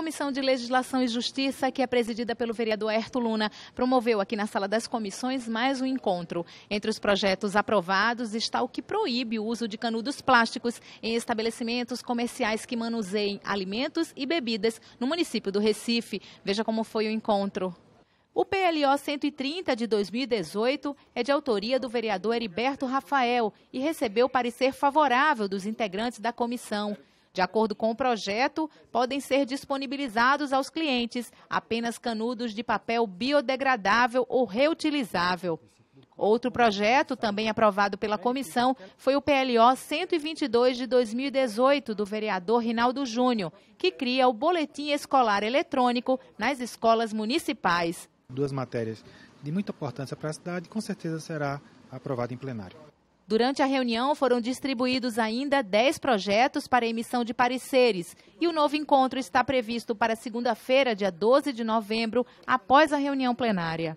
Comissão de Legislação e Justiça, que é presidida pelo vereador Herto Luna, promoveu aqui na Sala das Comissões mais um encontro. Entre os projetos aprovados está o que proíbe o uso de canudos plásticos em estabelecimentos comerciais que manuseiem alimentos e bebidas no município do Recife. Veja como foi o encontro. O PLO 130 de 2018 é de autoria do vereador Heriberto Rafael e recebeu parecer favorável dos integrantes da comissão. De acordo com o projeto, podem ser disponibilizados aos clientes apenas canudos de papel biodegradável ou reutilizável. Outro projeto, também aprovado pela comissão, foi o PLO 122 de 2018, do vereador Rinaldo Júnior, que cria o boletim escolar eletrônico nas escolas municipais. Duas matérias de muita importância para a cidade, com certeza será aprovado em plenário. Durante a reunião foram distribuídos ainda 10 projetos para emissão de pareceres e o novo encontro está previsto para segunda-feira, dia 12 de novembro, após a reunião plenária.